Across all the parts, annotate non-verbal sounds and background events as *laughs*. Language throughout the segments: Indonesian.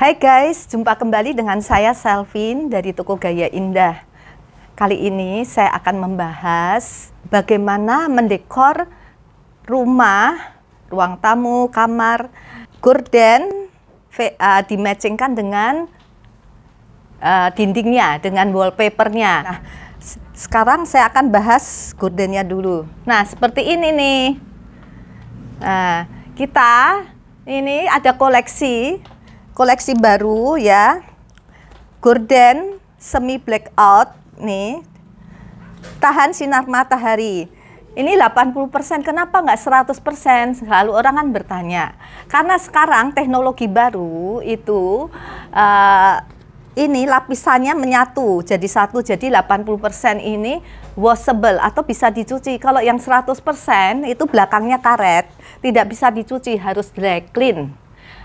Hai guys, jumpa kembali dengan saya Selvin dari Toko Gaya Indah. Kali ini saya akan membahas bagaimana mendekor rumah, ruang tamu, kamar, gorden uh, dimatchingkan dengan uh, dindingnya, dengan wallpapernya. Nah, sekarang saya akan bahas gordennya dulu. Nah, seperti ini nih. Nah, kita ini ada koleksi koleksi baru ya. Gorden semi blackout nih. Tahan sinar matahari. Ini 80%, kenapa nggak 100%? Selalu orang kan bertanya. Karena sekarang teknologi baru itu uh, ini lapisannya menyatu jadi satu jadi 80% ini washable atau bisa dicuci kalau yang 100% itu belakangnya karet tidak bisa dicuci harus dry clean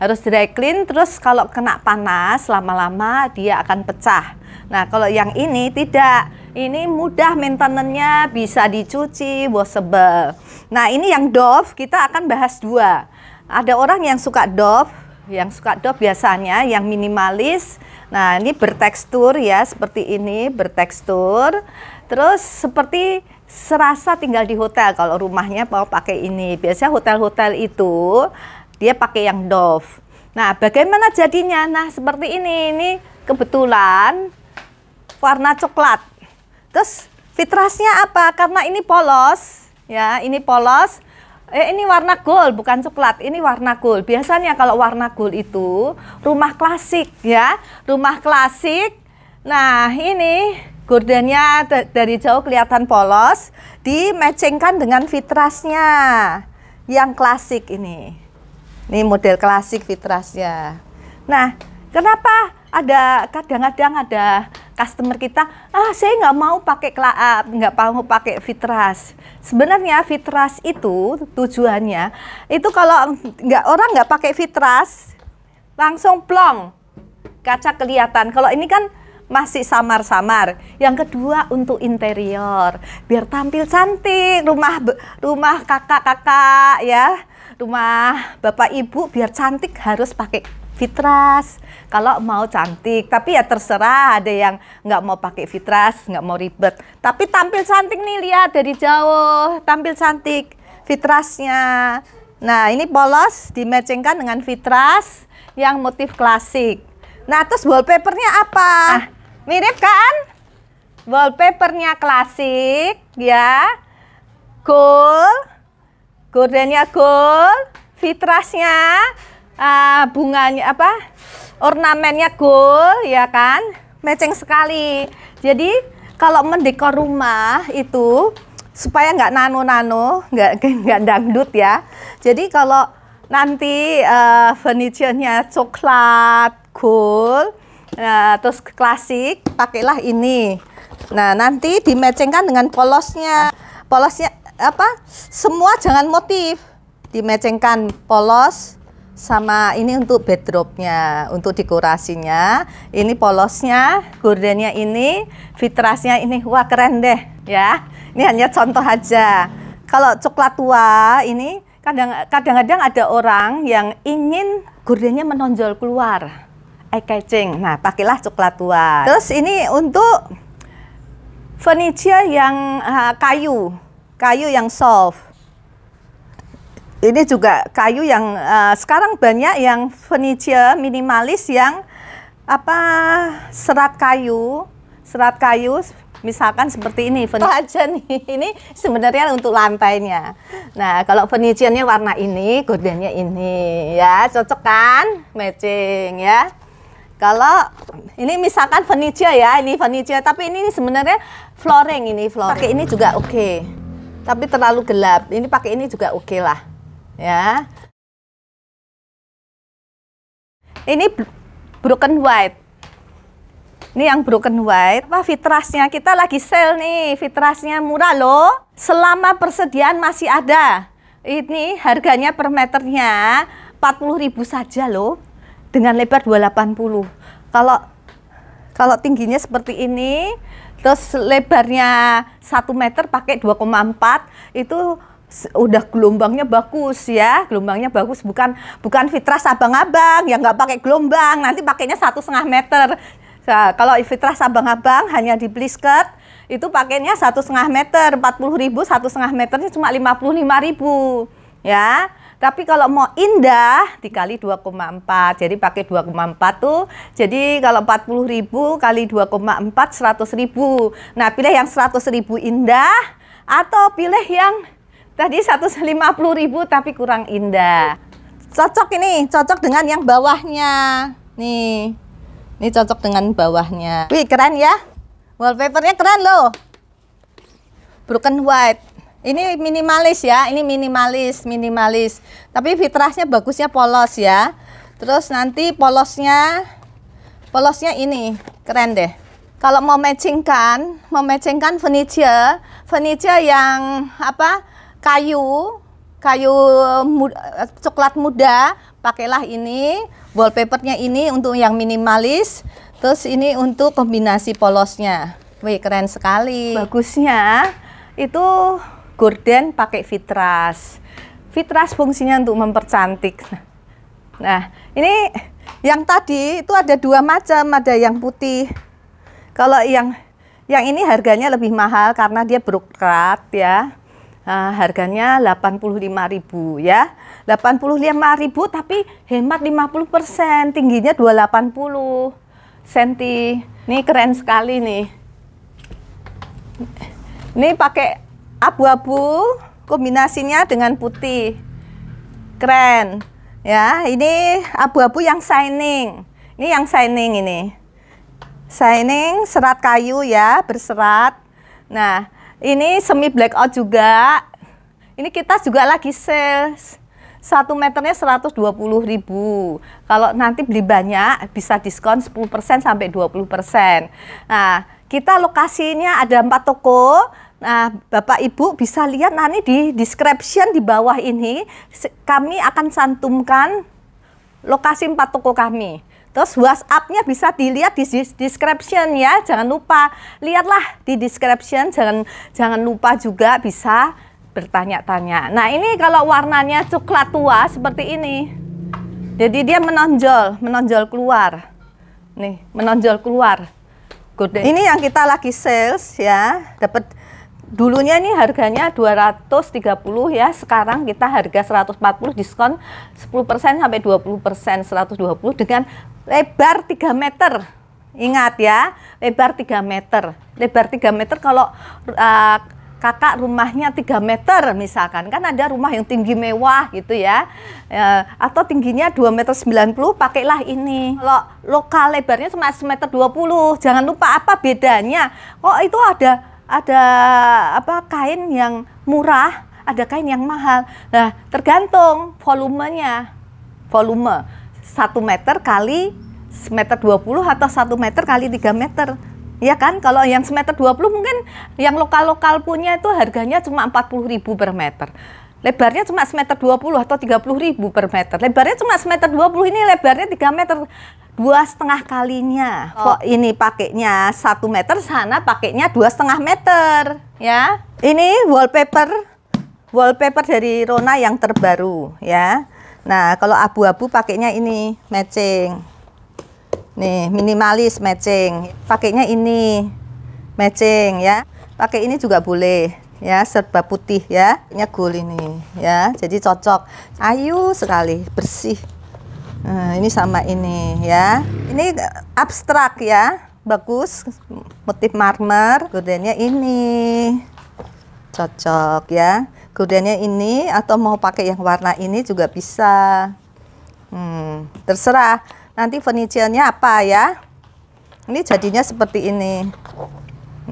harus dry clean terus kalau kena panas lama-lama dia akan pecah nah kalau yang ini tidak ini mudah maintenance-nya bisa dicuci washable nah ini yang Dove kita akan bahas dua ada orang yang suka Dove yang suka Dove biasanya yang minimalis nah ini bertekstur ya seperti ini bertekstur terus seperti serasa tinggal di hotel kalau rumahnya mau pakai ini. Biasanya hotel-hotel itu dia pakai yang Dove. Nah, bagaimana jadinya? Nah, seperti ini. Ini kebetulan warna coklat. Terus fitrasnya apa? Karena ini polos, ya, ini polos. Eh, ini warna gold, bukan coklat. Ini warna gold. Biasanya kalau warna gold itu rumah klasik, ya, rumah klasik. Nah, ini gordennya dari jauh kelihatan polos, dimatchingkan dengan fitrasnya yang klasik ini. Ini model klasik fitrasnya. Nah, kenapa ada kadang-kadang ada customer kita, ah saya nggak mau pakai kelap, ah, nggak mau pakai fitras. Sebenarnya fitras itu tujuannya itu kalau nggak orang nggak pakai fitras langsung plong kaca kelihatan. Kalau ini kan masih samar-samar. Yang kedua untuk interior, biar tampil cantik rumah rumah kakak-kakak ya rumah bapak ibu biar cantik harus pakai fitras kalau mau cantik tapi ya terserah ada yang nggak mau pakai fitras nggak mau ribet tapi tampil cantik nih lihat dari jauh tampil cantik fitrasnya nah ini polos dimatchingkan dengan fitras yang motif klasik nah terus wallpapernya apa ah, mirip kan wallpapernya klasik ya gold Gordennya gold, fitrasnya uh, ah, bunganya apa? Ornamennya gold ya kan? Matching sekali. Jadi kalau mendekor rumah itu supaya nggak nano-nano, nggak *laughs* nggak dangdut ya. Jadi kalau nanti uh, furniture-nya coklat, gold, Nah, eh, terus klasik, pakailah ini. Nah, nanti kan dengan polosnya. Polosnya apa semua jangan motif dimecengkan polos sama ini untuk bedropnya untuk dekorasinya ini polosnya gordennya ini fitrasnya ini wah keren deh ya ini hanya contoh aja kalau coklat tua ini kadang-kadang ada orang yang ingin gordennya menonjol keluar eye catching nah pakailah coklat tua terus ini untuk furniture yang uh, kayu kayu yang soft. Ini juga kayu yang uh, sekarang banyak yang furniture minimalis yang apa serat kayu, serat kayu misalkan seperti ini furniture aja nih *laughs* ini sebenarnya untuk lantainya nah kalau furniture-nya warna ini gordennya ini ya cocok kan matching ya kalau ini misalkan furniture ya ini furniture tapi ini sebenarnya flooring ini flooring pakai ini juga oke okay tapi terlalu gelap. Ini pakai ini juga oke okay lah. Ya. Ini broken white. Ini yang broken white, apa fitrasnya kita lagi sale nih, fitrasnya murah loh. Selama persediaan masih ada. Ini harganya per meternya 40.000 saja loh. Dengan lebar 280. Kalau kalau tingginya seperti ini, terus lebarnya satu meter pakai 2,4 itu udah gelombangnya bagus ya gelombangnya bagus bukan bukan fitras abang-abang yang nggak pakai gelombang nanti pakainya satu setengah meter nah, kalau fitras abang-abang hanya di blisket itu pakainya satu setengah meter empat puluh ribu satu setengah meternya cuma lima puluh lima ribu ya tapi kalau mau indah dikali 2,4. Jadi pakai 2,4 tuh. Jadi kalau 40 ribu kali 2,4 100 ribu. Nah pilih yang 100 ribu indah atau pilih yang tadi 150 ribu tapi kurang indah. Cocok ini, cocok dengan yang bawahnya. Nih, ini cocok dengan bawahnya. Wih keren ya, wallpapernya keren loh. Broken white. Ini minimalis ya, ini minimalis, minimalis. Tapi fitrahnya bagusnya polos ya. Terus nanti polosnya polosnya ini, keren deh. Kalau mau matchingkan, mau matchingkan furniture, furniture yang apa? kayu, kayu muda, coklat muda, pakailah ini. Wallpapernya ini untuk yang minimalis. Terus ini untuk kombinasi polosnya. Wih, keren sekali. Bagusnya itu gorden pakai fitras. Fitras fungsinya untuk mempercantik. Nah, ini yang tadi itu ada dua macam, ada yang putih. Kalau yang yang ini harganya lebih mahal karena dia berukrat ya. Uh, harganya 85.000 ya. 85.000 tapi hemat 50%, tingginya 280 cm. Ini keren sekali nih. Ini pakai abu-abu kombinasinya dengan putih. Keren. Ya, ini abu-abu yang shining. Ini yang shining ini. Shining serat kayu ya, berserat. Nah, ini semi blackout juga. Ini kita juga lagi sales. Satu meternya puluh ribu. Kalau nanti beli banyak bisa diskon 10% sampai 20%. Nah, kita lokasinya ada empat toko Nah, Bapak Ibu bisa lihat nanti di description di bawah ini kami akan santumkan lokasi empat toko kami. Terus WhatsApp-nya bisa dilihat di description ya, jangan lupa. Lihatlah di description, jangan jangan lupa juga bisa bertanya-tanya. Nah, ini kalau warnanya coklat tua seperti ini. Jadi dia menonjol, menonjol keluar. Nih, menonjol keluar. Good. Ini yang kita lagi sales ya, dapat dulunya nih harganya 230 ya, sekarang kita harga 140 diskon 10% sampai 20%, 120 dengan lebar 3 meter. Ingat ya, lebar 3 meter. Lebar 3 meter kalau uh, kakak rumahnya 3 meter misalkan, kan ada rumah yang tinggi mewah gitu ya. Uh, atau tingginya 2 meter 90, pakailah ini. Kalau lokal lebarnya cuma 1 meter 20, jangan lupa apa bedanya. Kok itu ada ada apa kain yang murah, ada kain yang mahal. Nah, tergantung volumenya. Volume 1 meter kali 1 meter 20 atau 1 meter kali 3 meter. Ya kan, kalau yang 1 meter 20 mungkin yang lokal-lokal punya itu harganya cuma 40 ribu per meter. Lebarnya cuma semeter 20 atau 30 ribu per meter. Lebarnya cuma semeter 20, ini lebarnya 3 meter. Dua setengah kalinya. Oh. Kok ini pakainya satu meter, sana pakainya dua setengah meter. Ya, ini wallpaper wallpaper dari Rona yang terbaru ya. Nah, kalau abu-abu pakainya ini matching. Nih, minimalis matching. Pakainya ini matching ya. Pakai ini juga boleh ya serba putih ya ini gul ini ya jadi cocok ayu sekali bersih nah, ini sama ini ya ini abstrak ya bagus motif marmer gudennya ini cocok ya gudennya ini atau mau pakai yang warna ini juga bisa hmm, terserah nanti furniture apa ya ini jadinya seperti ini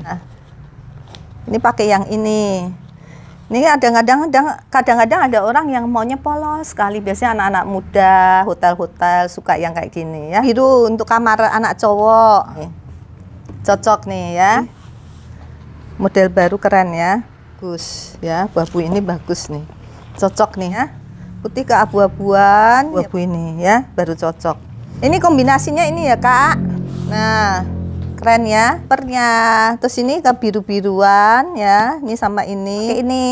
nah ini pakai yang ini ini kadang-kadang kadang-kadang ada orang yang maunya polos sekali biasanya anak-anak muda hotel-hotel suka yang kayak gini ya itu untuk kamar anak cowok nih. cocok nih ya model baru keren ya bagus ya abu-abu ini bagus nih cocok nih ya putih ke abu-abuan abu-abu ini ya baru cocok ini kombinasinya ini ya kak nah keren ya pernya terus ini ke biru biruan ya ini sama ini Oke, ini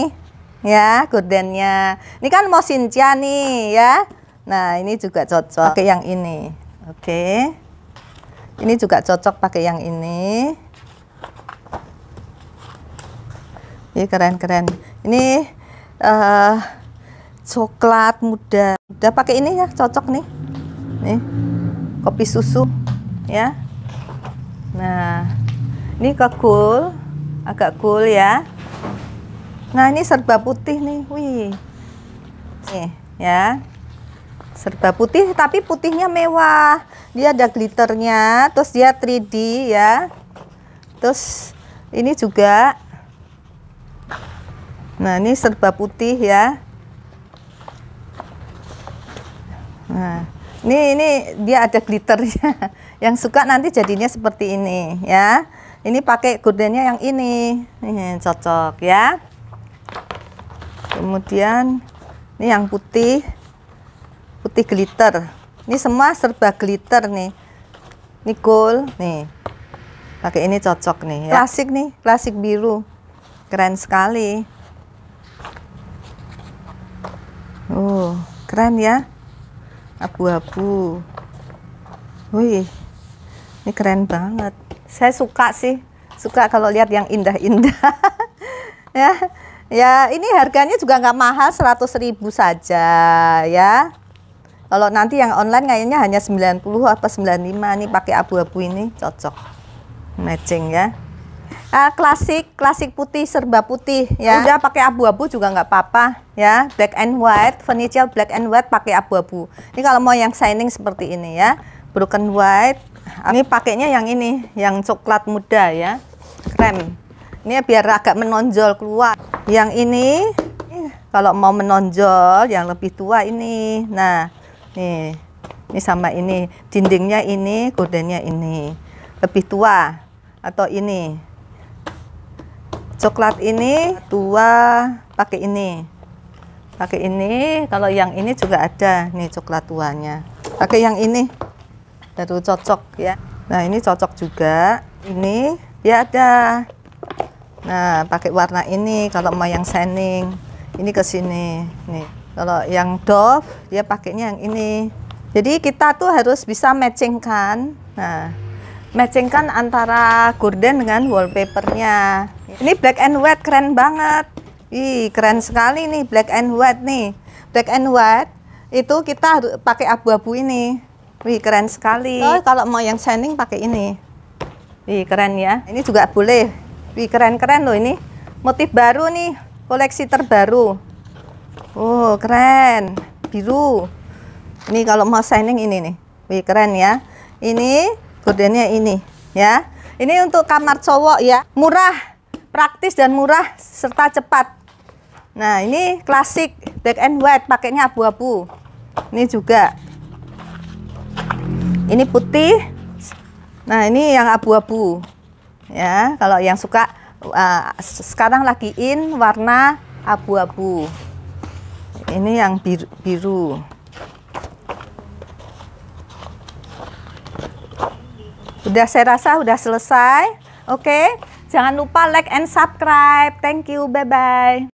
ya gordennya ini kan mau sinja nih ya nah ini juga cocok pakai yang ini oke ini juga cocok pakai yang ini ini keren-keren ini uh, coklat muda udah pakai ini ya cocok nih nih kopi susu ya Nah, ini ke agak cool ya. Nah, ini serba putih nih. Wih. Nih, ya. Serba putih tapi putihnya mewah. Dia ada glitternya, terus dia 3D ya. Terus ini juga Nah, ini serba putih ya. Nah, ini ini dia ada glitternya. *laughs* Yang suka nanti jadinya seperti ini ya. Ini pakai gordennya yang ini. Ini cocok ya. Kemudian ini yang putih. Putih glitter. Ini semua serba glitter nih. Ini gold nih. Pakai ini cocok nih ya. Klasik nih, klasik biru. Keren sekali. Oh, keren ya abu-abu wih ini keren banget saya suka sih suka kalau lihat yang indah-indah *laughs* ya ya ini harganya juga nggak mahal seratus ribu saja ya kalau nanti yang online kayaknya hanya 90 puluh 95 nih pakai abu-abu ini cocok matching ya uh, klasik klasik putih serba putih ya udah pakai abu-abu juga nggak apa-apa ya black and white furniture black and white pakai abu-abu ini kalau mau yang shining seperti ini ya broken white ini pakainya yang ini yang coklat muda ya krem ini biar agak menonjol keluar yang ini kalau mau menonjol yang lebih tua ini nah nih ini sama ini dindingnya ini kodenya ini lebih tua atau ini coklat ini tua pakai ini pakai ini kalau yang ini juga ada nih coklat tuanya pakai yang ini baru cocok ya nah ini cocok juga ini ya ada nah pakai warna ini kalau mau yang sening. ini ke sini nih kalau yang Dove dia pakainya yang ini jadi kita tuh harus bisa matching kan. nah matchingkan antara gorden dengan wallpapernya ini black and white keren banget. Ih, keren sekali nih black and white nih. Black and white itu kita pakai abu-abu ini. Wih, keren sekali. Oh, kalau mau yang shining pakai ini. Wih, keren ya. Ini juga boleh. Wih, keren-keren loh ini. Motif baru nih, koleksi terbaru. Oh, keren. Biru. Ini kalau mau shining ini nih. Wih, keren ya. Ini gordennya ini ya. Ini untuk kamar cowok ya. Murah praktis dan murah serta cepat. Nah, ini klasik black and white, pakainya abu-abu. Ini juga. Ini putih. Nah, ini yang abu-abu. Ya, kalau yang suka uh, sekarang lagi in warna abu-abu. Ini yang biru. biru. Udah saya rasa udah selesai. Oke. Okay. Jangan lupa like and subscribe. Thank you. Bye-bye.